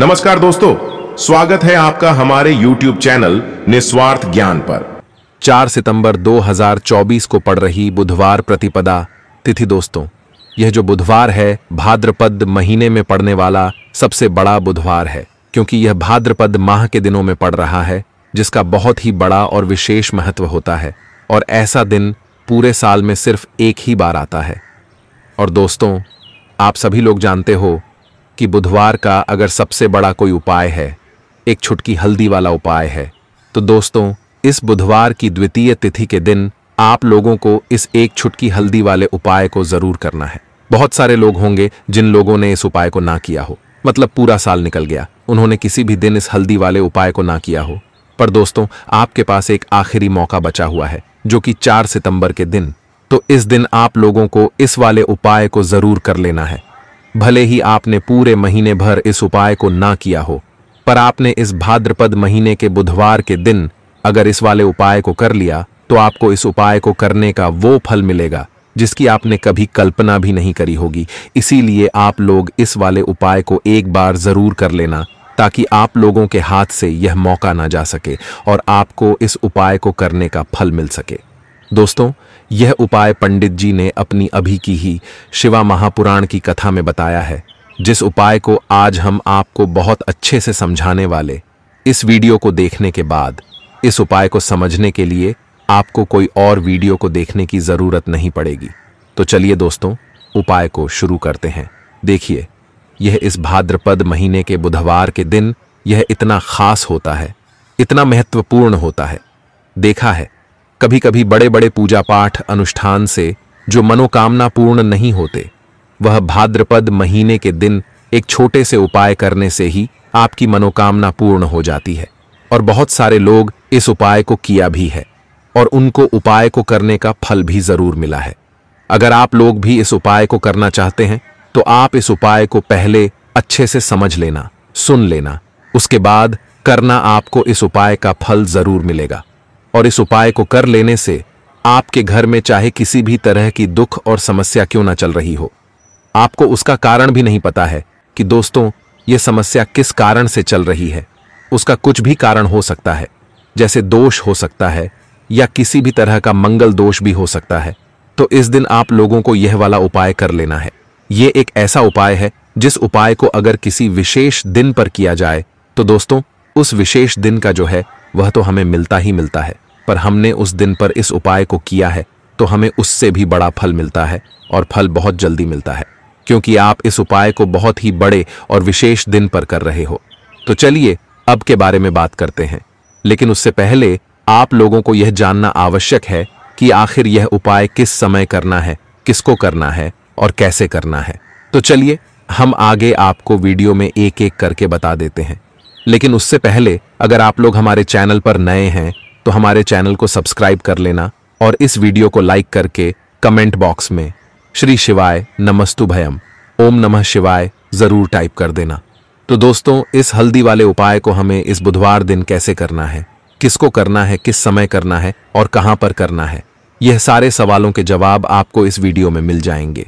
नमस्कार दोस्तों स्वागत है आपका हमारे YouTube चैनल निस्वार्थ ज्ञान पर 4 सितंबर 2024 को पड़ रही बुधवार प्रतिपदा तिथि दोस्तों यह जो बुधवार है भाद्रपद महीने में पड़ने वाला सबसे बड़ा बुधवार है क्योंकि यह भाद्रपद माह के दिनों में पड़ रहा है जिसका बहुत ही बड़ा और विशेष महत्व होता है और ऐसा दिन पूरे साल में सिर्फ एक ही बार आता है और दोस्तों आप सभी लोग जानते हो कि बुधवार का अगर सबसे बड़ा कोई उपाय है एक छुटकी हल्दी वाला उपाय है तो दोस्तों इस बुधवार की द्वितीय तिथि के दिन आप लोगों को इस एक छुटकी हल्दी वाले उपाय को जरूर करना है बहुत सारे लोग होंगे जिन लोगों ने इस उपाय को ना किया हो मतलब पूरा साल निकल गया उन्होंने किसी भी दिन इस हल्दी वाले उपाय को ना किया हो पर दोस्तों आपके पास एक आखिरी मौका बचा हुआ है जो कि 4 सितंबर के दिन तो इस दिन आप लोगों को इस वाले उपाय को जरूर कर लेना है भले ही आपने पूरे महीने भर इस उपाय को ना किया हो पर आपने इस भाद्रपद महीने के बुधवार के दिन अगर इस वाले उपाय को कर लिया तो आपको इस उपाय को करने का वो फल मिलेगा जिसकी आपने कभी कल्पना भी नहीं करी होगी इसीलिए आप लोग इस वाले उपाय को एक बार ज़रूर कर लेना ताकि आप लोगों के हाथ से यह मौका ना जा सके और आपको इस उपाय को करने का फल मिल सके दोस्तों यह उपाय पंडित जी ने अपनी अभी की ही शिवा महापुराण की कथा में बताया है जिस उपाय को आज हम आपको बहुत अच्छे से समझाने वाले इस वीडियो को देखने के बाद इस उपाय को समझने के लिए आपको कोई और वीडियो को देखने की ज़रूरत नहीं पड़ेगी तो चलिए दोस्तों उपाय को शुरू करते हैं देखिए यह इस भाद्रपद महीने के बुधवार के दिन यह इतना खास होता है इतना महत्वपूर्ण होता है देखा है कभी कभी बड़े बड़े पूजा पाठ अनुष्ठान से जो मनोकामना पूर्ण नहीं होते वह भाद्रपद महीने के दिन एक छोटे से उपाय करने से ही आपकी मनोकामना पूर्ण हो जाती है और बहुत सारे लोग इस उपाय को किया भी है और उनको उपाय को करने का फल भी जरूर मिला है अगर आप लोग भी इस उपाय को करना चाहते हैं तो आप इस उपाय को पहले अच्छे से समझ लेना सुन लेना उसके बाद करना आपको इस उपाय का फल जरूर मिलेगा और इस उपाय को कर लेने से आपके घर में चाहे किसी भी तरह की दुख और समस्या क्यों ना चल रही हो आपको उसका कारण भी नहीं पता है कि दोस्तों ये समस्या किस कारण से चल रही है उसका कुछ भी कारण हो सकता है जैसे दोष हो सकता है या किसी भी तरह का मंगल दोष भी हो सकता है तो इस दिन आप लोगों को यह वाला उपाय कर लेना है ये एक ऐसा उपाय है जिस उपाय को अगर किसी विशेष दिन पर किया जाए तो दोस्तों उस विशेष दिन का जो है वह तो हमें मिलता ही मिलता है पर हमने उस दिन पर इस उपाय को किया है तो हमें उससे भी बड़ा फल मिलता है और फल बहुत जल्दी मिलता है क्योंकि आप इस उपाय को बहुत ही बड़े और विशेष दिन पर कर रहे हो तो चलिए अब के बारे में बात करते हैं लेकिन उससे पहले आप लोगों को यह जानना आवश्यक है कि आखिर यह उपाय किस समय करना है किसको करना है और कैसे करना है तो चलिए हम आगे आपको वीडियो में एक एक करके बता देते हैं लेकिन उससे पहले अगर आप लोग हमारे चैनल पर नए हैं तो हमारे चैनल को सब्सक्राइब कर लेना और इस वीडियो को लाइक करके कमेंट बॉक्स में श्री शिवाय नमस्तु भयम ओम नमः शिवाय जरूर टाइप कर देना तो दोस्तों इस हल्दी वाले उपाय को हमें इस बुधवार दिन कैसे करना है किसको करना है किस समय करना है और कहाँ पर करना है यह सारे सवालों के जवाब आपको इस वीडियो में मिल जाएंगे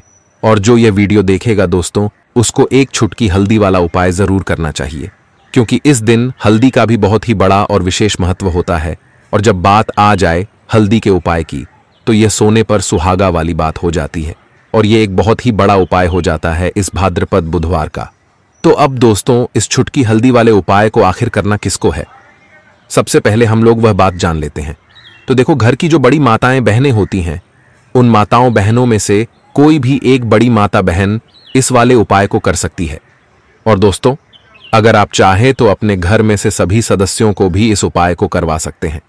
और जो यह वीडियो देखेगा दोस्तों उसको एक छुटकी हल्दी वाला उपाय जरूर करना चाहिए क्योंकि इस दिन हल्दी का भी बहुत ही बड़ा और विशेष महत्व होता है और जब बात आ जाए हल्दी के उपाय की तो यह सोने पर सुहागा वाली बात हो जाती है और यह एक बहुत ही बड़ा उपाय हो जाता है इस भाद्रपद बुधवार का तो अब दोस्तों इस छुटकी हल्दी वाले उपाय को आखिर करना किसको है सबसे पहले हम लोग वह बात जान लेते हैं तो देखो घर की जो बड़ी माताएं बहनें होती हैं उन माताओं बहनों में से कोई भी एक बड़ी माता बहन इस वाले उपाय को कर सकती है और दोस्तों अगर आप चाहें तो अपने घर में से सभी सदस्यों को भी इस उपाय को करवा सकते हैं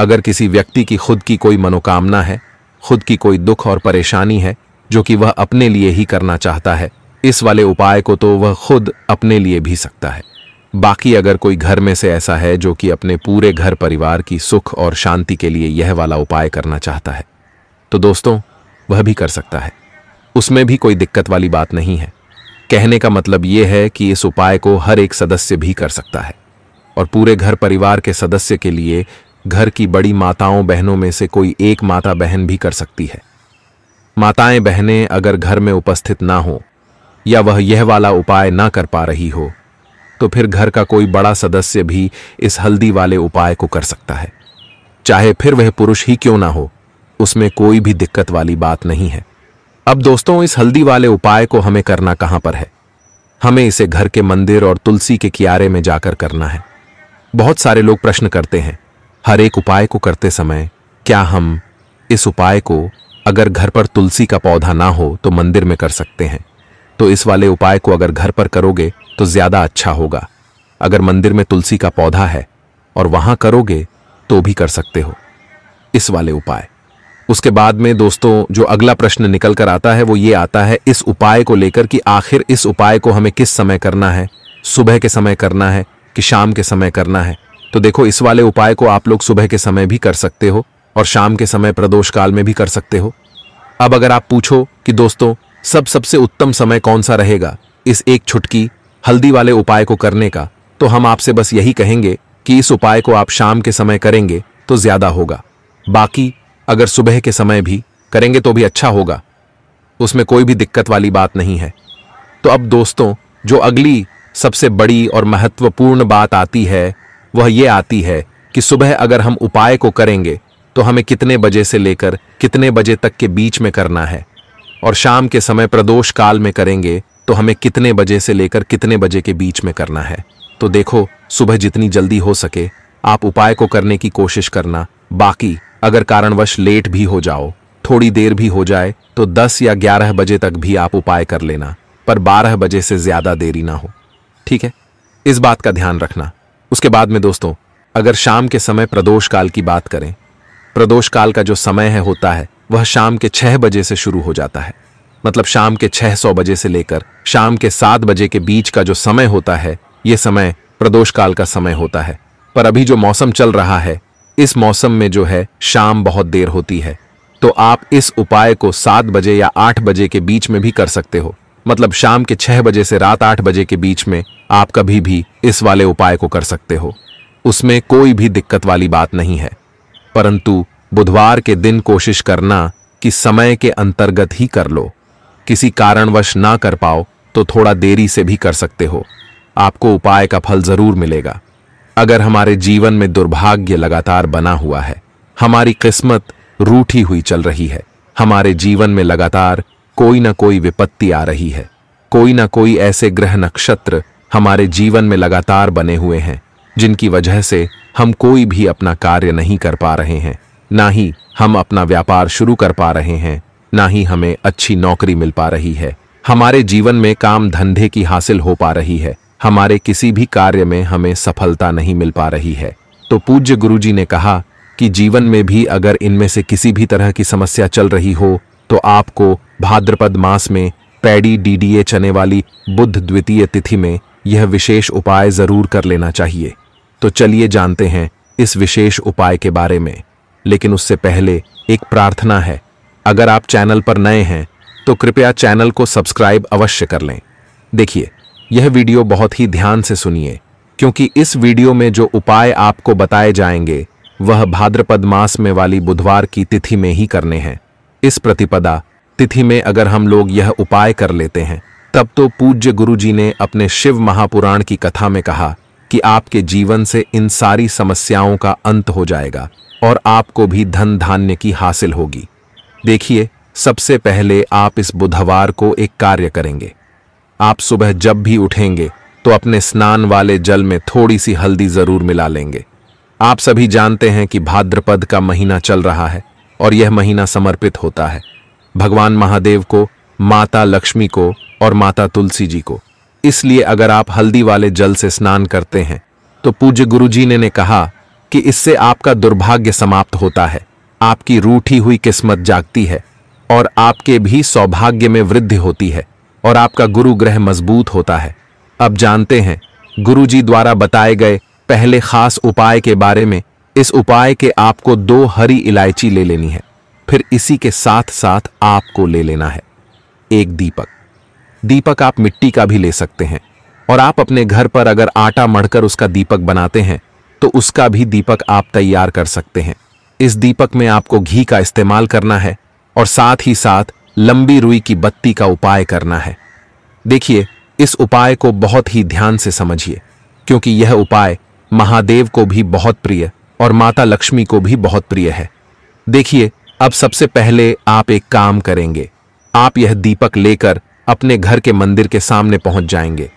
अगर किसी व्यक्ति की खुद की कोई मनोकामना है खुद की कोई दुख और परेशानी है जो कि वह अपने लिए ही करना चाहता है इस वाले उपाय को तो वह खुद अपने लिए भी सकता है बाकी अगर कोई घर में से ऐसा है जो कि अपने पूरे घर परिवार की सुख और शांति के लिए यह वाला उपाय करना चाहता है तो दोस्तों वह भी कर सकता है उसमें भी कोई दिक्कत वाली बात नहीं है कहने का मतलब यह है कि इस उपाय को हर एक सदस्य भी कर सकता है और पूरे घर परिवार के सदस्य के लिए घर की बड़ी माताओं बहनों में से कोई एक माता बहन भी कर सकती है माताएं बहनें अगर घर में उपस्थित ना हो या वह यह वाला उपाय ना कर पा रही हो तो फिर घर का कोई बड़ा सदस्य भी इस हल्दी वाले उपाय को कर सकता है चाहे फिर वह पुरुष ही क्यों ना हो उसमें कोई भी दिक्कत वाली बात नहीं है अब दोस्तों इस हल्दी वाले उपाय को हमें करना कहाँ पर है हमें इसे घर के मंदिर और तुलसी के कियारे में जाकर करना है बहुत सारे लोग प्रश्न करते हैं हर एक उपाय को करते समय क्या हम इस उपाय को अगर घर पर तुलसी का पौधा ना हो तो मंदिर में कर सकते हैं तो इस वाले उपाय को अगर घर पर करोगे तो ज्यादा अच्छा होगा अगर मंदिर में तुलसी का पौधा है और वहां करोगे तो भी कर सकते हो इस वाले उपाय उसके बाद में दोस्तों जो अगला प्रश्न निकल कर आता है वो ये आता है इस उपाय को लेकर कि आखिर इस उपाय को हमें किस समय करना है सुबह के समय करना है कि शाम के समय करना है तो देखो इस वाले उपाय को आप लोग सुबह के समय भी कर सकते हो और शाम के समय प्रदोष काल में भी कर सकते हो अब अगर आप पूछो कि दोस्तों सब सबसे उत्तम समय कौन सा रहेगा इस एक छुटकी हल्दी वाले उपाय को करने का तो हम आपसे बस यही कहेंगे कि इस उपाय को आप शाम के समय करेंगे तो ज्यादा होगा बाकी अगर सुबह के समय भी करेंगे तो भी अच्छा होगा उसमें कोई भी दिक्कत वाली बात नहीं है तो अब दोस्तों जो अगली सबसे बड़ी और महत्वपूर्ण बात आती है वह ये आती है कि सुबह अगर हम उपाय को करेंगे तो हमें कितने बजे से लेकर कितने बजे तक के बीच में करना है और शाम के समय प्रदोष काल में करेंगे तो हमें कितने बजे से लेकर कितने बजे के बीच में करना है तो देखो सुबह जितनी जल्दी हो सके आप उपाय को करने की कोशिश करना बाकी अगर कारणवश लेट भी हो जाओ थोड़ी देर भी हो जाए तो 10 या 11 बजे तक भी आप उपाय कर लेना पर 12 बजे से ज्यादा देरी ना हो ठीक है इस बात का ध्यान रखना उसके बाद में दोस्तों अगर शाम के समय प्रदोष काल की बात करें प्रदोष काल का जो समय है होता है वह शाम के छह बजे से शुरू हो जाता है मतलब शाम के छह सौ बजे से लेकर शाम के सात बजे के बीच का जो समय होता है यह समय प्रदोष काल का समय होता है पर अभी जो मौसम चल रहा है इस मौसम में जो है शाम बहुत देर होती है तो आप इस उपाय को सात बजे या आठ बजे के बीच में भी कर सकते हो मतलब शाम के छह बजे से रात आठ बजे के बीच में आप कभी भी इस वाले उपाय को कर सकते हो उसमें कोई भी दिक्कत वाली बात नहीं है परंतु बुधवार के दिन कोशिश करना कि समय के अंतर्गत ही कर लो किसी कारणवश ना कर पाओ तो थोड़ा देरी से भी कर सकते हो आपको उपाय का फल जरूर मिलेगा अगर हमारे जीवन में दुर्भाग्य लगातार बना हुआ है हमारी किस्मत रूठी हुई चल रही है हमारे जीवन में लगातार कोई ना कोई विपत्ति आ रही है कोई ना कोई ऐसे ग्रह नक्षत्र हमारे जीवन में लगातार बने हुए हैं जिनकी वजह से हम कोई भी अपना कार्य नहीं कर पा रहे हैं ना ही हम अपना व्यापार शुरू कर पा रहे हैं ना ही हमें अच्छी नौकरी मिल पा रही है हमारे जीवन में काम धंधे की हासिल हो पा रही है हमारे किसी भी कार्य में हमें सफलता नहीं मिल पा रही है तो पूज्य गुरुजी ने कहा कि जीवन में भी अगर इनमें से किसी भी तरह की समस्या चल रही हो तो आपको भाद्रपद मास में पैडी डीडीए चने वाली बुद्ध द्वितीय तिथि में यह विशेष उपाय जरूर कर लेना चाहिए तो चलिए जानते हैं इस विशेष उपाय के बारे में लेकिन उससे पहले एक प्रार्थना है अगर आप चैनल पर नए हैं तो कृपया चैनल को सब्सक्राइब अवश्य कर लें देखिए यह वीडियो बहुत ही ध्यान से सुनिए क्योंकि इस वीडियो में जो उपाय आपको बताए जाएंगे वह भाद्रपद मास में वाली बुधवार की तिथि में ही करने हैं इस प्रतिपदा तिथि में अगर हम लोग यह उपाय कर लेते हैं तब तो पूज्य गुरु जी ने अपने शिव महापुराण की कथा में कहा कि आपके जीवन से इन सारी समस्याओं का अंत हो जाएगा और आपको भी धन धान्य की हासिल होगी देखिए सबसे पहले आप इस बुधवार को एक कार्य करेंगे आप सुबह जब भी उठेंगे तो अपने स्नान वाले जल में थोड़ी सी हल्दी जरूर मिला लेंगे आप सभी जानते हैं कि भाद्रपद का महीना चल रहा है और यह महीना समर्पित होता है भगवान महादेव को माता लक्ष्मी को और माता तुलसी जी को इसलिए अगर आप हल्दी वाले जल से स्नान करते हैं तो पूज्य गुरुजी ने, ने कहा कि इससे आपका दुर्भाग्य समाप्त होता है आपकी रूठी हुई किस्मत जागती है और आपके भी सौभाग्य में वृद्धि होती है और आपका गुरु ग्रह मजबूत होता है अब जानते हैं जी द्वारा बताए गए पहले खास उपाय के बारे में इस उपाय के आपको दो हरी इलायची ले लेनी है फिर इसी के साथ साथ आपको ले लेना है एक दीपक दीपक आप मिट्टी का भी ले सकते हैं और आप अपने घर पर अगर आटा मढ़कर उसका दीपक बनाते हैं तो उसका भी दीपक आप तैयार कर सकते हैं इस दीपक में आपको घी का इस्तेमाल करना है और साथ ही साथ लंबी रुई की बत्ती का उपाय करना है देखिए इस उपाय को बहुत ही ध्यान से समझिए क्योंकि यह उपाय महादेव को भी बहुत प्रिय और माता लक्ष्मी को भी बहुत प्रिय है देखिए अब सबसे पहले आप एक काम करेंगे आप यह दीपक लेकर अपने घर के मंदिर के सामने पहुंच जाएंगे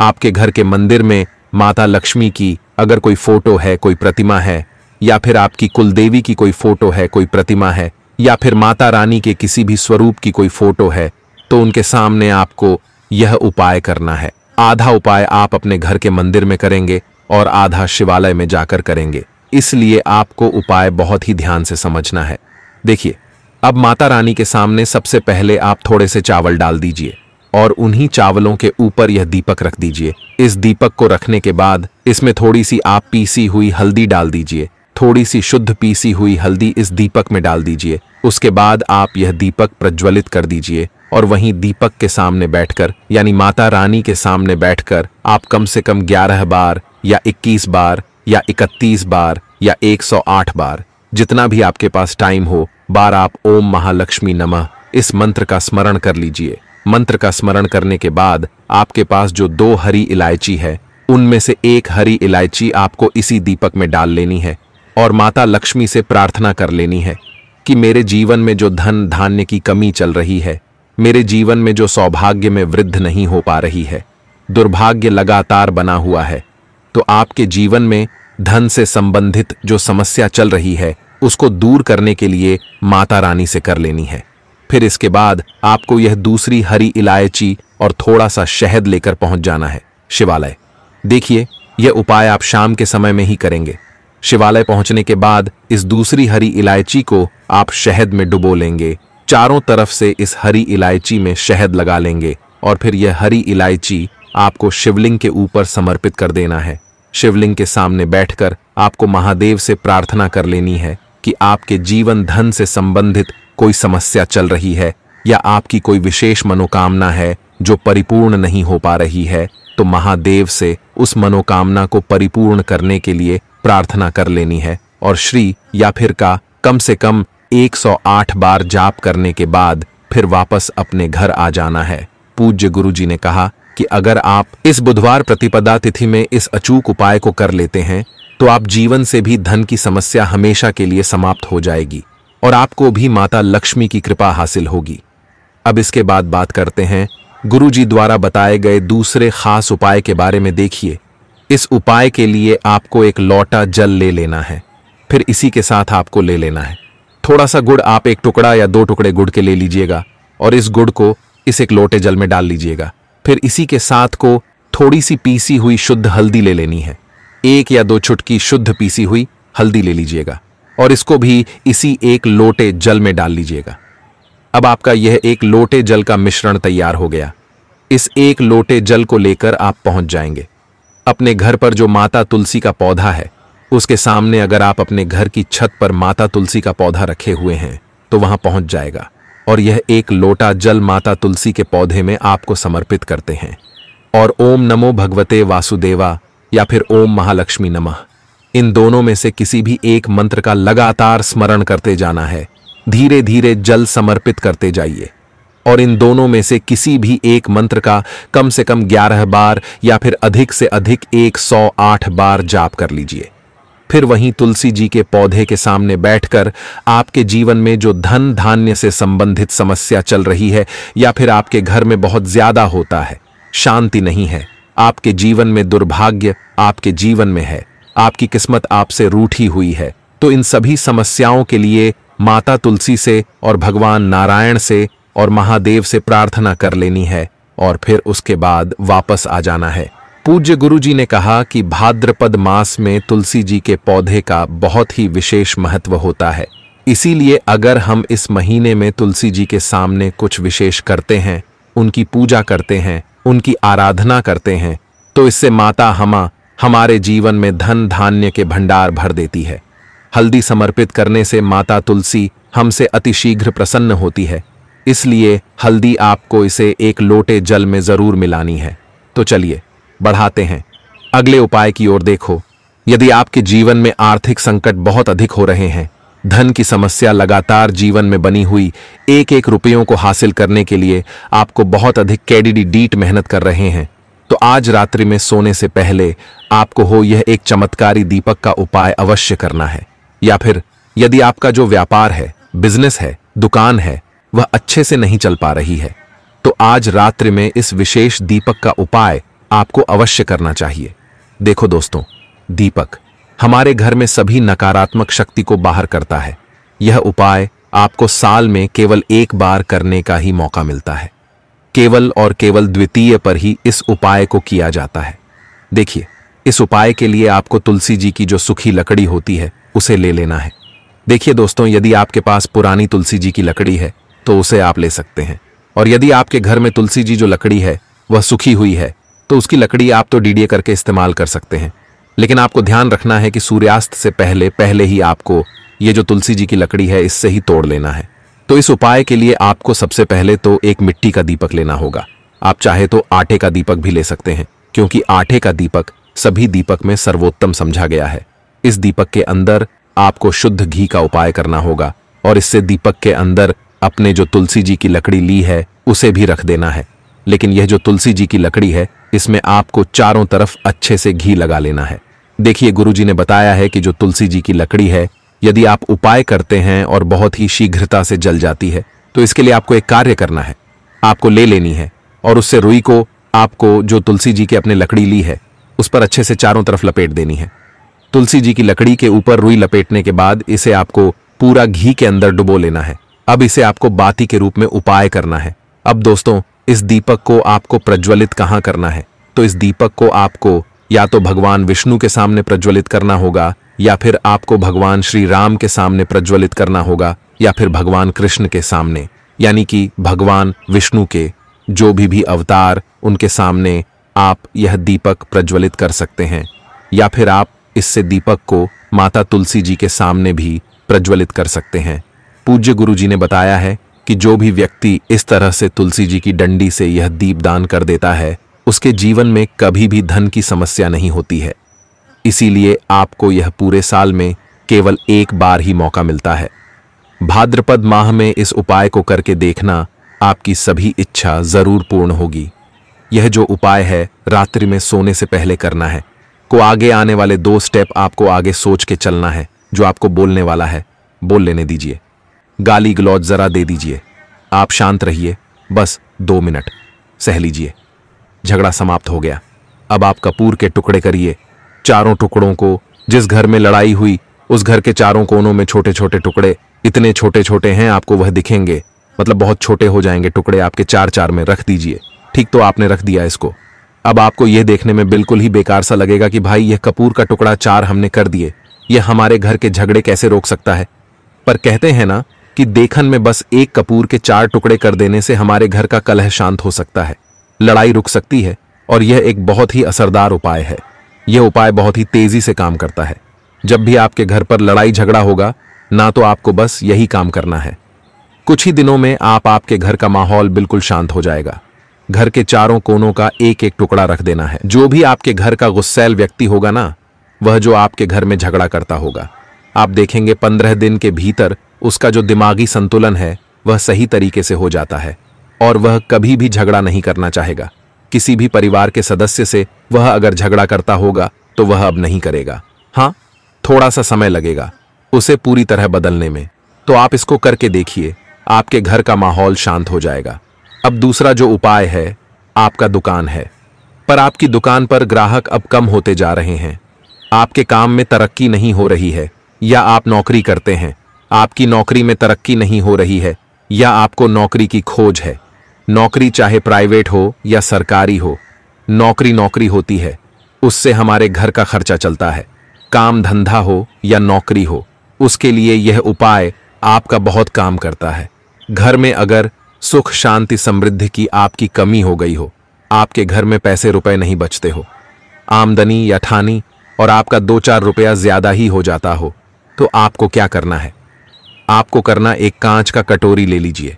आपके घर के मंदिर में माता लक्ष्मी की अगर कोई फोटो है कोई प्रतिमा है या फिर आपकी कुलदेवी की कोई फोटो है कोई प्रतिमा है या फिर माता रानी के किसी भी स्वरूप की कोई फोटो है तो उनके सामने आपको यह उपाय करना है आधा उपाय आप अपने घर के मंदिर में करेंगे और आधा शिवालय में जाकर करेंगे इसलिए आपको उपाय बहुत ही ध्यान से समझना है देखिए अब माता रानी के सामने सबसे पहले आप थोड़े से चावल डाल दीजिए और उन्हीं चावलों के ऊपर यह दीपक रख दीजिए इस दीपक को रखने के बाद इसमें थोड़ी सी आप पीसी हुई हल्दी डाल दीजिए थोड़ी सी शुद्ध पीसी हुई हल्दी इस दीपक में डाल दीजिए उसके बाद आप यह दीपक प्रज्वलित कर दीजिए और वहीं दीपक के सामने बैठकर यानी माता रानी के सामने बैठकर आप कम से कम 11 बार या 21 बार या 31 बार या 108 बार जितना भी आपके पास टाइम हो बार आप ओम महालक्ष्मी नमः इस मंत्र का स्मरण कर लीजिए मंत्र का स्मरण करने के बाद आपके पास जो दो हरी इलायची है उनमें से एक हरी इलायची आपको इसी दीपक में डाल लेनी है और माता लक्ष्मी से प्रार्थना कर लेनी है कि मेरे जीवन में जो धन धान्य की कमी चल रही है मेरे जीवन में जो सौभाग्य में वृद्ध नहीं हो पा रही है दुर्भाग्य लगातार बना हुआ है तो आपके जीवन में धन से संबंधित जो समस्या चल रही है उसको दूर करने के लिए माता रानी से कर लेनी है फिर इसके बाद आपको यह दूसरी हरी इलायची और थोड़ा सा शहद लेकर पहुंच जाना है शिवालय देखिए यह उपाय आप शाम के समय में ही करेंगे शिवालय पहुंचने के बाद इस दूसरी हरी इलायची को आप शहद में डुबो लेंगे चारों तरफ से इस हरी इलायची में शहद लगा लेंगे और फिर यह हरी इलायची आपको शिवलिंग के ऊपर समर्पित कर देना है शिवलिंग के सामने बैठकर आपको महादेव से प्रार्थना कर लेनी है कि आपके जीवन धन से संबंधित कोई समस्या चल रही है या आपकी कोई विशेष मनोकामना है जो परिपूर्ण नहीं हो पा रही है तो महादेव से उस मनोकामना को परिपूर्ण करने के लिए प्रार्थना कर लेनी है और श्री या फिर का कम से कम 108 बार जाप करने के बाद फिर वापस अपने घर आ जाना है पूज्य गुरुजी ने कहा कि अगर आप इस बुधवार प्रतिपदा तिथि में इस अचूक उपाय को कर लेते हैं तो आप जीवन से भी धन की समस्या हमेशा के लिए समाप्त हो जाएगी और आपको भी माता लक्ष्मी की कृपा हासिल होगी अब इसके बाद बात करते हैं गुरुजी द्वारा बताए गए दूसरे खास उपाय के बारे में देखिए इस उपाय के लिए आपको एक लौटा जल ले लेना है फिर इसी के साथ आपको ले लेना है थोड़ा सा गुड़ आप एक टुकड़ा या दो टुकड़े गुड़ के ले लीजिएगा और इस गुड़ को इस एक लोटे जल में डाल लीजिएगा फिर इसी के साथ को थोड़ी सी पीसी हुई शुद्ध हल्दी ले लेनी है एक या दो छुटकी शुद्ध पीसी हुई हल्दी ले लीजिएगा और इसको भी इसी एक लोटे जल में डाल लीजिएगा अब आपका यह एक लोटे जल का मिश्रण तैयार हो गया इस एक लोटे जल को लेकर आप पहुंच जाएंगे अपने घर पर जो माता तुलसी का पौधा है उसके सामने अगर आप अपने घर की छत पर माता तुलसी का पौधा रखे हुए हैं तो वहां पहुंच जाएगा और यह एक लोटा जल माता तुलसी के पौधे में आपको समर्पित करते हैं और ओम नमो भगवते वासुदेवा या फिर ओम महालक्ष्मी नमः इन दोनों में से किसी भी एक मंत्र का लगातार स्मरण करते जाना है धीरे धीरे जल समर्पित करते जाइए और इन दोनों में से किसी भी एक मंत्र का कम से कम ग्यारह बार या फिर अधिक से अधिक एक सौ आठ बार जाप कर लीजिए फिर वहीं तुलसी जी के पौधे के सामने बैठकर आपके जीवन में जो धन धान्य से संबंधित समस्या चल रही है या फिर आपके घर में बहुत ज्यादा होता है शांति नहीं है आपके जीवन में दुर्भाग्य आपके जीवन में है आपकी किस्मत आपसे रूठी हुई है तो इन सभी समस्याओं के लिए माता तुलसी से और भगवान नारायण से और महादेव से प्रार्थना कर लेनी है और फिर उसके बाद वापस आ जाना है पूज्य गुरुजी ने कहा कि भाद्रपद मास में तुलसी जी के पौधे का बहुत ही विशेष महत्व होता है इसीलिए अगर हम इस महीने में तुलसी जी के सामने कुछ विशेष करते हैं उनकी पूजा करते हैं उनकी आराधना करते हैं तो इससे माता हमा हमारे जीवन में धन धान्य के भंडार भर देती है हल्दी समर्पित करने से माता तुलसी हमसे अतिशीघ्र प्रसन्न होती है इसलिए हल्दी आपको इसे एक लोटे जल में ज़रूर मिलानी है तो चलिए बढ़ाते हैं अगले उपाय की ओर देखो यदि आपके जीवन में आर्थिक संकट बहुत अधिक हो रहे हैं धन की समस्या लगातार जीवन में बनी हुई एक एक रुपयों को हासिल करने के लिए आपको बहुत अधिक कैडिडी डीट मेहनत कर रहे हैं तो आज रात्रि में सोने से पहले आपको हो यह एक चमत्कारी दीपक का उपाय अवश्य करना है या फिर यदि आपका जो व्यापार है बिजनेस है दुकान है वह अच्छे से नहीं चल पा रही है तो आज रात्रि में इस विशेष दीपक का उपाय आपको अवश्य करना चाहिए देखो दोस्तों दीपक हमारे घर में सभी नकारात्मक शक्ति को बाहर करता है यह उपाय आपको साल में केवल एक बार करने का ही मौका मिलता है केवल और केवल द्वितीय पर ही इस उपाय को किया जाता है देखिए इस उपाय के लिए आपको तुलसी जी की जो सुखी लकड़ी होती है उसे ले लेना है देखिए दोस्तों यदि आपके पास पुरानी तुलसी जी की लकड़ी है तो उसे आप ले सकते हैं और यदि आपके घर में तुलसी जी जो लकड़ी है वह सुखी हुई है तो उसकी लकड़ी आप तो डीडीए करके इस्तेमाल कर सकते हैं लेकिन आपको ध्यान रखना है कि सूर्यास्त से पहले पहले ही आपको ये जो तुलसी जी की लकड़ी है इससे ही तोड़ लेना है तो इस उपाय के लिए आपको सबसे पहले तो एक मिट्टी का दीपक लेना होगा आप चाहे तो आटे का दीपक भी ले सकते हैं क्योंकि आटे का दीपक सभी दीपक में सर्वोत्तम समझा गया है इस दीपक के अंदर आपको शुद्ध घी का उपाय करना होगा और इससे दीपक के अंदर अपने जो तुलसी जी की लकड़ी ली है उसे भी रख देना है लेकिन यह जो तुलसी जी की लकड़ी है इसमें आपको चारों तरफ अच्छे से घी लगा लेना है देखिए गुरुजी ने बताया है कि जो तुलसी जी की लकड़ी है यदि आप उपाय करते हैं और बहुत ही शीघ्रता से जल जाती है तो इसके लिए आपको एक कार्य करना है आपको ले लेनी है और उससे रुई को आपको जो तुलसी जी की अपने लकड़ी ली है उस पर अच्छे से चारों तरफ लपेट देनी है तुलसी जी की लकड़ी के ऊपर रुई लपेटने के बाद इसे आपको पूरा घी के अंदर डुबो लेना है अब इसे आपको बाती के रूप में उपाय करना है अब दोस्तों इस दीपक को आपको प्रज्वलित कहाँ करना है तो इस दीपक को आपको या तो भगवान विष्णु के सामने प्रज्वलित करना होगा या फिर आपको भगवान श्री राम के सामने प्रज्वलित करना होगा या फिर भगवान कृष्ण के सामने यानी कि भगवान विष्णु के जो भी भी अवतार उनके सामने आप यह दीपक प्रज्वलित कर सकते हैं या फिर आप इससे दीपक को माता तुलसी जी के सामने भी प्रज्वलित कर सकते हैं पूज्य गुरु जी ने बताया है कि जो भी व्यक्ति इस तरह से तुलसी जी की डंडी से यह दीप दान कर देता है उसके जीवन में कभी भी धन की समस्या नहीं होती है इसीलिए आपको यह पूरे साल में केवल एक बार ही मौका मिलता है भाद्रपद माह में इस उपाय को करके देखना आपकी सभी इच्छा जरूर पूर्ण होगी यह जो उपाय है रात्रि में सोने से पहले करना है को आगे आने वाले दो स्टेप आपको आगे सोच के चलना है जो आपको बोलने वाला है बोल लेने दीजिए गाली गलौज जरा दे दीजिए आप शांत रहिए बस दो मिनट सह लीजिए झगड़ा समाप्त हो गया अब आप कपूर के टुकड़े करिए चारों टुकड़ों को जिस घर में लड़ाई हुई उस घर के चारों कोनों में छोटे छोटे टुकड़े इतने छोटे छोटे हैं आपको वह दिखेंगे मतलब बहुत छोटे हो जाएंगे टुकड़े आपके चार चार में रख दीजिए ठीक तो आपने रख दिया इसको अब आपको यह देखने में बिल्कुल ही बेकार सा लगेगा कि भाई यह कपूर का टुकड़ा चार हमने कर दिए यह हमारे घर के झगड़े कैसे रोक सकता है पर कहते हैं ना कि देखन में बस एक कपूर के चार टुकड़े कर देने से हमारे घर का कलह शांत हो सकता है लड़ाई रुक सकती है और यह एक बहुत ही असरदार उपाय है यह उपाय बहुत ही तेजी से काम करता है जब भी आपके घर पर लड़ाई झगड़ा होगा ना तो आपको बस यही काम करना है कुछ ही दिनों में आप आपके घर का माहौल बिल्कुल शांत हो जाएगा घर के चारों कोनों का एक एक टुकड़ा रख देना है जो भी आपके घर का गुस्सैल व्यक्ति होगा ना वह जो आपके घर में झगड़ा करता होगा आप देखेंगे पंद्रह दिन के भीतर उसका जो दिमागी संतुलन है वह सही तरीके से हो जाता है और वह कभी भी झगड़ा नहीं करना चाहेगा किसी भी परिवार के सदस्य से वह अगर झगड़ा करता होगा तो वह अब नहीं करेगा हाँ थोड़ा सा समय लगेगा उसे पूरी तरह बदलने में तो आप इसको करके देखिए आपके घर का माहौल शांत हो जाएगा अब दूसरा जो उपाय है आपका दुकान है पर आपकी दुकान पर ग्राहक अब कम होते जा रहे हैं आपके काम में तरक्की नहीं हो रही है या आप नौकरी करते हैं आपकी नौकरी में तरक्की नहीं हो रही है या आपको नौकरी की खोज है नौकरी चाहे प्राइवेट हो या सरकारी हो नौकरी नौकरी होती है उससे हमारे घर का खर्चा चलता है काम धंधा हो या नौकरी हो उसके लिए यह उपाय आपका बहुत काम करता है घर में अगर सुख शांति समृद्धि की आपकी कमी हो गई हो आपके घर में पैसे रुपए नहीं बचते हो आमदनी या ठानी और आपका दो चार रुपया ज्यादा ही हो जाता हो तो आपको क्या करना है आपको करना एक कांच का कटोरी ले लीजिए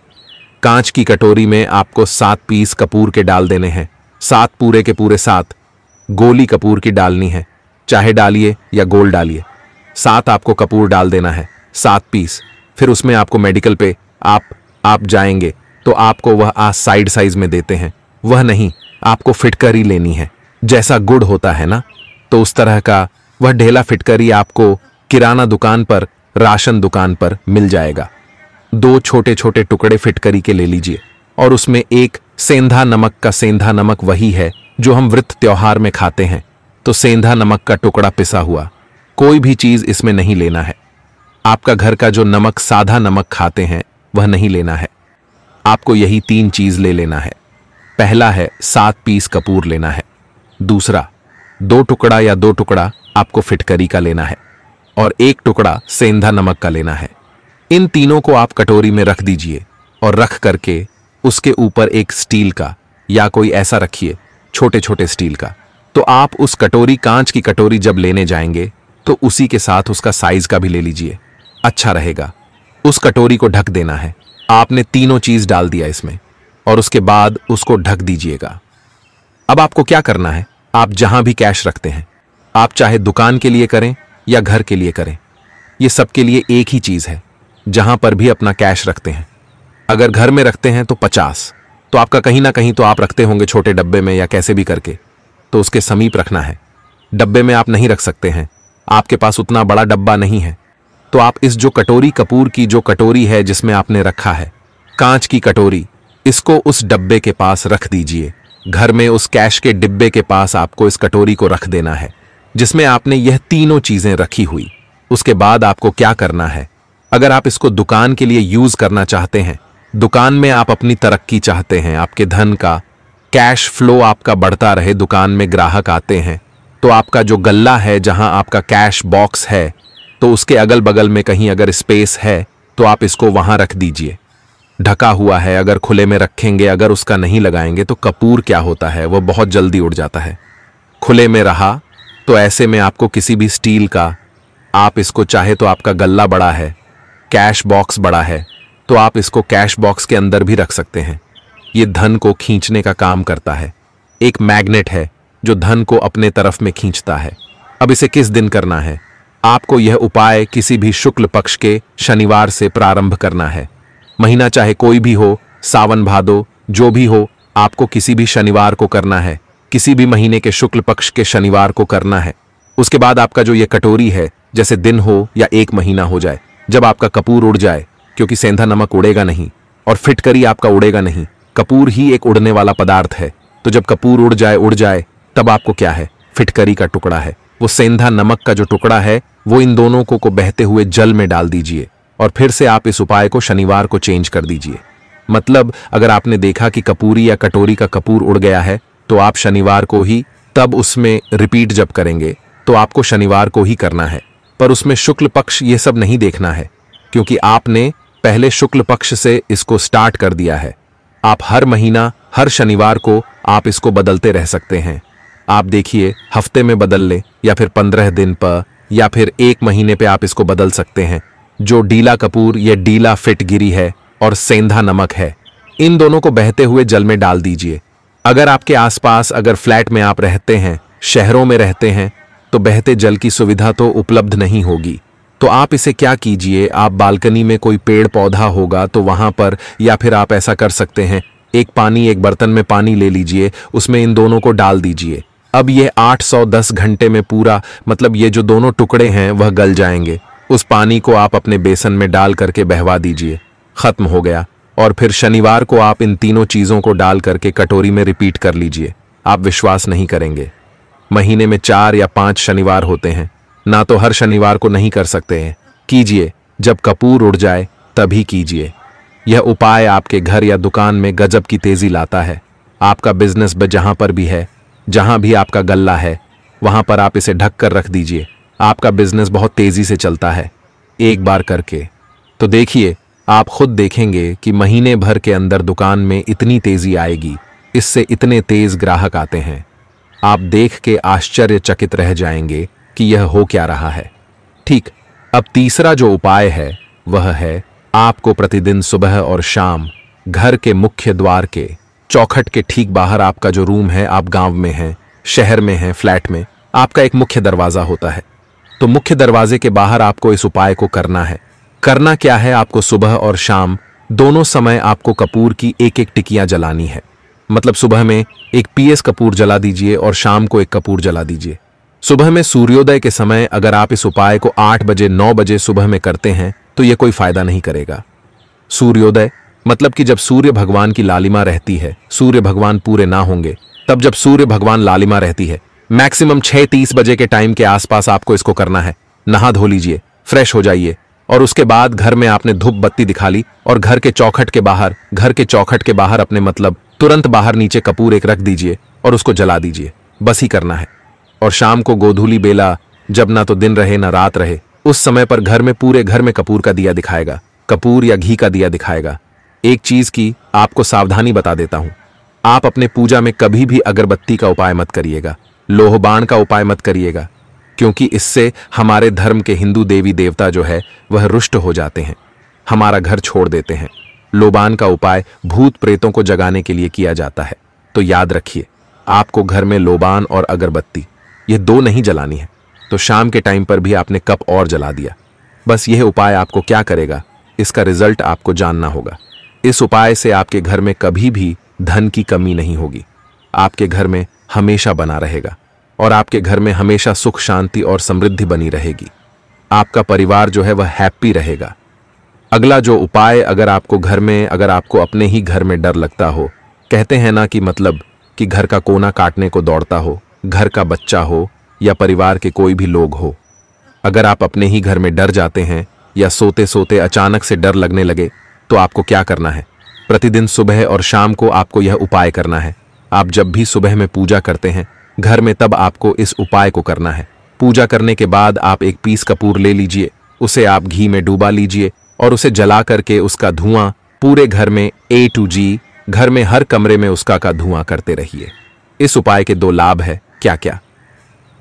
कांच की कटोरी में आपको सात पीस कपूर के डाल देने हैं सात पूरे के पूरे सात गोली कपूर की डालनी है चाहे डालिए या गोल डालिए सात आपको कपूर डाल देना है सात पीस फिर उसमें आपको मेडिकल पे आप आप जाएंगे तो आपको वह आ साइड साइज में देते हैं वह नहीं आपको फिटकरी लेनी है जैसा गुड़ होता है ना तो उस तरह का वह ढेला फिटकरी आपको किराना दुकान पर राशन दुकान पर मिल जाएगा दो छोटे छोटे टुकड़े फिटकरी के ले लीजिए और उसमें एक सेंधा नमक का सेंधा नमक वही है जो हम वृत्त त्योहार में खाते हैं तो सेंधा नमक का टुकड़ा पिसा हुआ कोई भी चीज इसमें नहीं लेना है आपका घर का जो नमक साधा नमक खाते हैं वह नहीं लेना है आपको यही तीन चीज ले लेना है पहला है सात पीस कपूर लेना है दूसरा दो टुकड़ा या दो टुकड़ा आपको फिटकरी का लेना है और एक टुकड़ा सेंधा नमक का लेना है इन तीनों को आप कटोरी में रख दीजिए और रख करके उसके ऊपर एक स्टील का या कोई ऐसा रखिए छोटे छोटे स्टील का तो आप उस कटोरी कांच की कटोरी जब लेने जाएंगे तो उसी के साथ उसका साइज का भी ले लीजिए अच्छा रहेगा उस कटोरी को ढक देना है आपने तीनों चीज डाल दिया इसमें और उसके बाद उसको ढक दीजिएगा अब आपको क्या करना है आप जहां भी कैश रखते हैं आप चाहे दुकान के लिए करें या घर के लिए करें ये सबके लिए एक ही चीज़ है जहां पर भी अपना कैश रखते हैं अगर घर में रखते हैं तो पचास तो आपका कहीं ना कहीं तो आप रखते होंगे छोटे डब्बे में या कैसे भी करके तो उसके समीप रखना है डब्बे में आप नहीं रख सकते हैं आपके पास उतना बड़ा डब्बा नहीं है तो आप इस जो कटोरी कपूर की जो कटोरी है जिसमें आपने रखा है कांच की कटोरी इसको उस डब्बे के पास रख दीजिए घर में उस कैश के डिब्बे के पास आपको इस कटोरी को रख देना है जिसमें आपने यह तीनों चीजें रखी हुई उसके बाद आपको क्या करना है अगर आप इसको दुकान के लिए यूज करना चाहते हैं दुकान में आप अपनी तरक्की चाहते हैं आपके धन का कैश फ्लो आपका बढ़ता रहे दुकान में ग्राहक आते हैं तो आपका जो गल्ला है जहां आपका कैश बॉक्स है तो उसके अगल बगल में कहीं अगर स्पेस है तो आप इसको वहां रख दीजिए ढका हुआ है अगर खुले में रखेंगे अगर उसका नहीं लगाएंगे तो कपूर क्या होता है वह बहुत जल्दी उड़ जाता है खुले में रहा तो ऐसे में आपको किसी भी स्टील का आप इसको चाहे तो आपका गल्ला बड़ा है कैश बॉक्स बड़ा है तो आप इसको कैश बॉक्स के अंदर भी रख सकते हैं ये धन को खींचने का काम करता है एक मैग्नेट है जो धन को अपने तरफ में खींचता है अब इसे किस दिन करना है आपको यह उपाय किसी भी शुक्ल पक्ष के शनिवार से प्रारंभ करना है महीना चाहे कोई भी हो सावन भादो जो भी हो आपको किसी भी शनिवार को करना है किसी भी महीने के शुक्ल पक्ष के शनिवार को करना है उसके बाद आपका जो ये कटोरी है जैसे दिन हो या एक महीना हो जाए जब आपका कपूर उड़ जाए क्योंकि सेंधा नमक उड़ेगा नहीं और फिटकरी आपका उड़ेगा नहीं कपूर ही एक उड़ने वाला पदार्थ है तो जब कपूर उड़ जाए उड़ जाए तब आपको क्या है फिटकरी का टुकड़ा है वो सेंधा नमक का जो टुकड़ा है वो इन दोनों को को बहते हुए जल में डाल दीजिए और फिर से आप इस उपाय को शनिवार को चेंज कर दीजिए मतलब अगर आपने देखा कि कपूरी या कटोरी का कपूर उड़ गया है तो आप शनिवार को ही तब उसमें रिपीट जब करेंगे तो आपको शनिवार को ही करना है पर उसमें शुक्ल पक्ष ये सब नहीं देखना है क्योंकि आपने पहले शुक्ल पक्ष से इसको स्टार्ट कर दिया है आप हर महीना हर शनिवार को आप इसको बदलते रह सकते हैं आप देखिए हफ्ते में बदल लें या फिर पंद्रह दिन पर या फिर एक महीने पे आप इसको बदल सकते हैं जो डीला कपूर या डीला फिट गिरी है और सेंधा नमक है इन दोनों को बहते हुए जल में डाल दीजिए अगर आपके आसपास अगर फ्लैट में आप रहते हैं शहरों में रहते हैं तो बहते जल की सुविधा तो उपलब्ध नहीं होगी तो आप इसे क्या कीजिए आप बालकनी में कोई पेड़ पौधा होगा तो वहां पर या फिर आप ऐसा कर सकते हैं एक पानी एक बर्तन में पानी ले लीजिए उसमें इन दोनों को डाल दीजिए अब ये 810 घंटे में पूरा मतलब ये जो दोनों टुकड़े हैं वह गल जाएंगे उस पानी को आप अपने बेसन में डाल करके बहवा दीजिए खत्म हो गया और फिर शनिवार को आप इन तीनों चीज़ों को डाल करके कटोरी में रिपीट कर लीजिए आप विश्वास नहीं करेंगे महीने में चार या पांच शनिवार होते हैं ना तो हर शनिवार को नहीं कर सकते हैं कीजिए जब कपूर उड़ जाए तभी कीजिए यह उपाय आपके घर या दुकान में गजब की तेजी लाता है आपका बिजनेस जहां पर भी है जहां भी आपका गल्ला है वहां पर आप इसे ढक कर रख दीजिए आपका बिजनेस बहुत तेजी से चलता है एक बार करके तो देखिए आप खुद देखेंगे कि महीने भर के अंदर दुकान में इतनी तेजी आएगी इससे इतने तेज ग्राहक आते हैं आप देख के आश्चर्यचकित रह जाएंगे कि यह हो क्या रहा है ठीक अब तीसरा जो उपाय है वह है आपको प्रतिदिन सुबह और शाम घर के मुख्य द्वार के चौखट के ठीक बाहर आपका जो रूम है आप गांव में हैं शहर में हैं फ्लैट में आपका एक मुख्य दरवाज़ा होता है तो मुख्य दरवाजे के बाहर आपको इस उपाय को करना है करना क्या है आपको सुबह और शाम दोनों समय आपको कपूर की एक एक टिकियां जलानी है मतलब सुबह में एक पीएस कपूर जला दीजिए और शाम को एक कपूर जला दीजिए सुबह में सूर्योदय के समय अगर आप इस उपाय को आठ बजे नौ बजे सुबह में करते हैं तो यह कोई फायदा नहीं करेगा सूर्योदय मतलब कि जब सूर्य भगवान की लालिमा रहती है सूर्य भगवान पूरे ना होंगे तब जब सूर्य भगवान लालिमा रहती है मैक्सिमम छह तीस बजे के टाइम के आसपास आपको इसको करना है नहा धो लीजिए फ्रेश हो जाइए और उसके बाद घर में आपने धूप बत्ती दिखा ली और घर के चौखट के बाहर घर के चौखट के बाहर अपने मतलब तुरंत बाहर नीचे कपूर एक रख दीजिए और उसको जला दीजिए बस ही करना है और शाम को गोधूली बेला जब ना तो दिन रहे ना रात रहे उस समय पर घर में पूरे घर में कपूर का दिया दिखाएगा कपूर या घी का दिया दिखाएगा एक चीज की आपको सावधानी बता देता हूं आप अपने पूजा में कभी भी अगरबत्ती का उपाय मत करिएगा लोहबाण का उपाय मत करिएगा क्योंकि इससे हमारे धर्म के हिंदू देवी देवता जो है वह रुष्ट हो जाते हैं हमारा घर छोड़ देते हैं लोबान का उपाय भूत प्रेतों को जगाने के लिए किया जाता है तो याद रखिए आपको घर में लोबान और अगरबत्ती ये दो नहीं जलानी है तो शाम के टाइम पर भी आपने कप और जला दिया बस यह उपाय आपको क्या करेगा इसका रिजल्ट आपको जानना होगा इस उपाय से आपके घर में कभी भी धन की कमी नहीं होगी आपके घर में हमेशा बना रहेगा और आपके घर में हमेशा सुख शांति और समृद्धि बनी रहेगी आपका परिवार जो है वह हैप्पी रहेगा अगला जो उपाय अगर आपको घर में अगर आपको अपने ही घर में डर लगता हो कहते हैं ना कि मतलब कि घर का कोना काटने को दौड़ता हो घर का बच्चा हो या परिवार के कोई भी लोग हो अगर आप अपने ही घर में डर जाते हैं या सोते सोते अचानक से डर लगने लगे तो आपको क्या करना है प्रतिदिन सुबह और शाम को आपको यह उपाय करना है आप जब भी सुबह में पूजा करते हैं घर में तब आपको इस उपाय को करना है पूजा करने के बाद आप एक पीस कपूर ले लीजिए उसे आप घी में डूबा लीजिए और उसे जला करके उसका धुआं पूरे घर में ए टू जी घर में हर कमरे में उसका का धुआं करते रहिए इस उपाय के दो लाभ है क्या क्या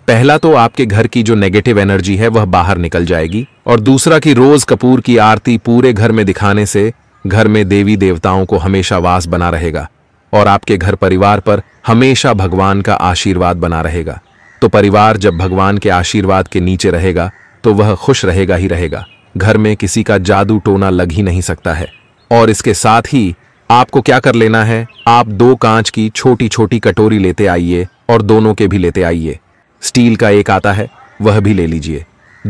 पहला तो आपके घर की जो नेगेटिव एनर्जी है वह बाहर निकल जाएगी और दूसरा कि रोज कपूर की आरती पूरे घर में दिखाने से घर में देवी देवताओं को हमेशा वास बना रहेगा और आपके घर परिवार पर हमेशा भगवान का आशीर्वाद बना रहेगा तो परिवार जब भगवान के आशीर्वाद के नीचे रहेगा तो वह खुश रहेगा ही रहेगा घर में किसी का जादू टोना लग ही नहीं सकता है और इसके साथ ही आपको क्या कर लेना है आप दो कांच की छोटी छोटी कटोरी लेते आइए और दोनों के भी लेते आइए स्टील का एक आता है वह भी ले लीजिए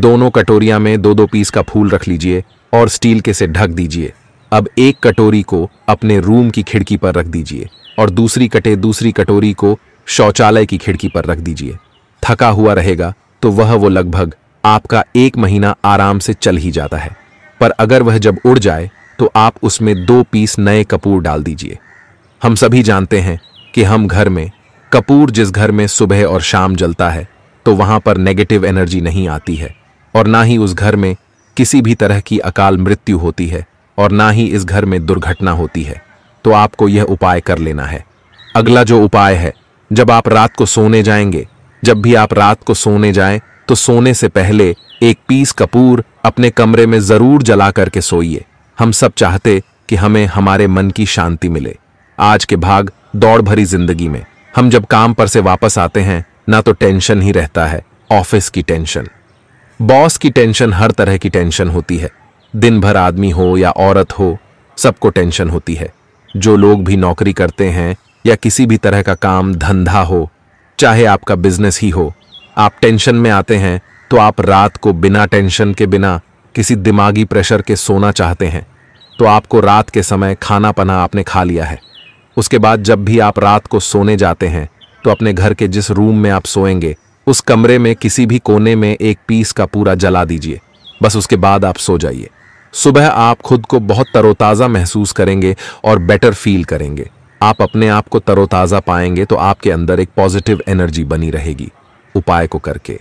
दोनों कटोरिया में दो दो पीस का फूल रख लीजिए और स्टील के से ढक दीजिए अब एक कटोरी को अपने रूम की खिड़की पर रख दीजिए और दूसरी कटे दूसरी कटोरी को शौचालय की खिड़की पर रख दीजिए थका हुआ रहेगा तो वह वो लगभग आपका एक महीना आराम से चल ही जाता है पर अगर वह जब उड़ जाए तो आप उसमें दो पीस नए कपूर डाल दीजिए हम सभी जानते हैं कि हम घर में कपूर जिस घर में सुबह और शाम जलता है तो वहां पर नेगेटिव एनर्जी नहीं आती है और ना ही उस घर में किसी भी तरह की अकाल मृत्यु होती है और ना ही इस घर में दुर्घटना होती है तो आपको यह उपाय कर लेना है अगला जो उपाय है जब आप रात को सोने जाएंगे जब भी आप रात को सोने जाएं तो सोने से पहले एक पीस कपूर अपने कमरे में जरूर जला करके सोइए हम सब चाहते कि हमें हमारे मन की शांति मिले आज के भाग दौड़ भरी जिंदगी में हम जब काम पर से वापस आते हैं ना तो टेंशन ही रहता है ऑफिस की टेंशन बॉस की टेंशन हर तरह की टेंशन होती है दिन भर आदमी हो या औरत हो सबको टेंशन होती है जो लोग भी नौकरी करते हैं या किसी भी तरह का काम धंधा हो चाहे आपका बिजनेस ही हो आप टेंशन में आते हैं तो आप रात को बिना टेंशन के बिना किसी दिमागी प्रेशर के सोना चाहते हैं तो आपको रात के समय खाना पना आपने खा लिया है उसके बाद जब भी आप रात को सोने जाते हैं तो अपने घर के जिस रूम में आप सोएंगे उस कमरे में किसी भी कोने में एक पीस का पूरा जला दीजिए बस उसके बाद आप सो जाइए सुबह आप खुद को बहुत तरोताज़ा महसूस करेंगे और बेटर फील करेंगे आप अपने आप को तरोताज़ा पाएंगे तो आपके अंदर एक पॉजिटिव एनर्जी बनी रहेगी उपाय को करके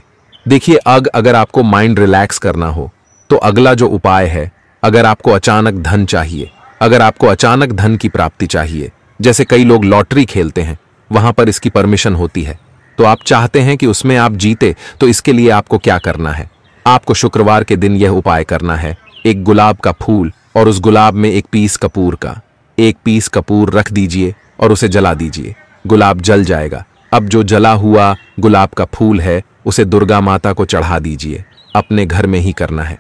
देखिए अग अगर आपको माइंड रिलैक्स करना हो तो अगला जो उपाय है अगर आपको अचानक धन चाहिए अगर आपको अचानक धन की प्राप्ति चाहिए जैसे कई लोग लॉटरी खेलते हैं वहां पर इसकी परमिशन होती है तो आप चाहते हैं कि उसमें आप जीते तो इसके लिए आपको क्या करना है आपको शुक्रवार के दिन यह उपाय करना है एक गुलाब का फूल और उस गुलाब में एक पीस कपूर का एक पीस कपूर रख दीजिए और उसे जला दीजिए गुलाब जल जाएगा अब जो जला हुआ गुलाब का फूल है उसे दुर्गा माता को चढ़ा दीजिए अपने घर में ही करना है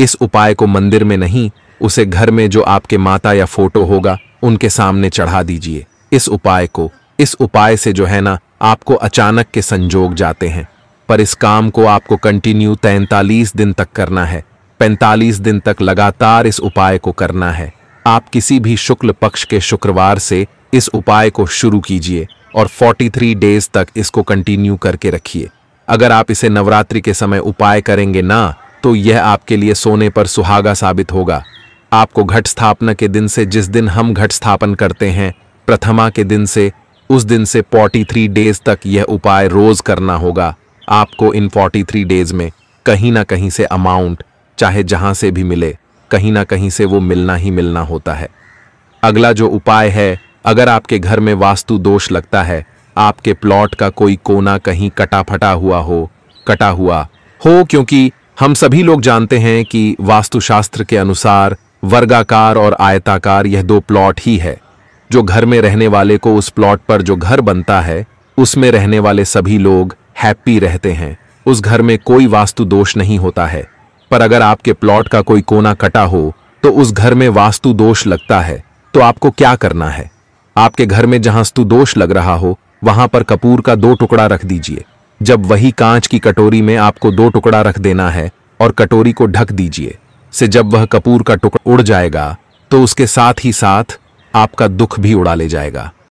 इस उपाय को मंदिर में नहीं उसे घर में जो आपके माता या फोटो होगा उनके सामने चढ़ा दीजिए इस उपाय को इस उपाय से जो है ना आपको अचानक के संजोग जाते हैं पर इस काम को आपको कंटिन्यू तैंतालीस दिन तक करना है 45 दिन तक लगातार इस उपाय को करना है आप किसी भी शुक्ल पक्ष के शुक्रवार से इस उपाय को शुरू कीजिए और 43 डेज तक इसको कंटिन्यू करके रखिए अगर आप इसे नवरात्रि के समय उपाय करेंगे ना तो यह आपके लिए सोने पर सुहागा साबित होगा आपको घट स्थापना के दिन से जिस दिन हम घट स्थापन करते हैं प्रथमा के दिन से उस दिन से 43 डेज तक यह उपाय रोज करना होगा आपको इन 43 डेज में कहीं ना कहीं से अमाउंट चाहे जहां से भी मिले कहीं ना कहीं से वो मिलना ही मिलना होता है अगला जो उपाय है अगर आपके घर में वास्तु दोष लगता है आपके प्लॉट का कोई कोना कहीं कटा फटा हुआ हो कटा हुआ हो क्योंकि हम सभी लोग जानते हैं कि वास्तुशास्त्र के अनुसार वर्गाकार और आयताकार यह दो प्लॉट ही है जो घर में रहने वाले को उस प्लॉट पर जो घर बनता है उसमें रहने वाले सभी लोग हैप्पी रहते हैं उस घर में कोई वास्तु दोष नहीं होता है पर अगर आपके प्लॉट का कोई कोना कटा हो तो उस घर में वास्तु दोष लगता है तो आपको क्या करना है आपके घर में जहां स्तु दोष लग रहा हो वहां पर कपूर का दो टुकड़ा रख दीजिए जब वही कांच की कटोरी में आपको दो टुकड़ा रख देना है और कटोरी को ढक दीजिए से जब वह कपूर का टुकड़ा उड़ जाएगा तो उसके साथ ही साथ आपका दुख भी उड़ा ले जाएगा